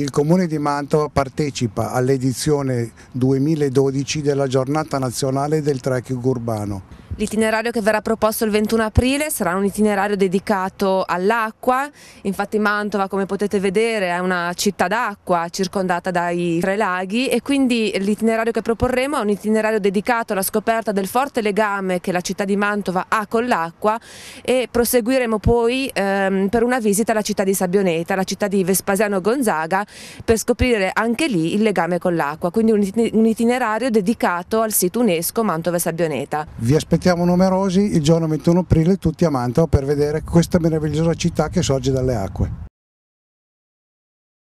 il Comune di Mantova partecipa all'edizione 2012 della giornata nazionale del trekking urbano. L'itinerario che verrà proposto il 21 aprile sarà un itinerario dedicato all'acqua, infatti Mantova come potete vedere è una città d'acqua circondata dai tre laghi e quindi l'itinerario che proporremo è un itinerario dedicato alla scoperta del forte legame che la città di Mantova ha con l'acqua e proseguiremo poi ehm, per una visita alla città di Sabbioneta, la città di Vespasiano Gonzaga per scoprire anche lì il legame con l'acqua, quindi un itinerario dedicato al sito UNESCO Mantova e Sabbioneta. Vi aspettiamo siamo numerosi il giorno 21 aprile tutti a Mantova per vedere questa meravigliosa città che sorge dalle acque.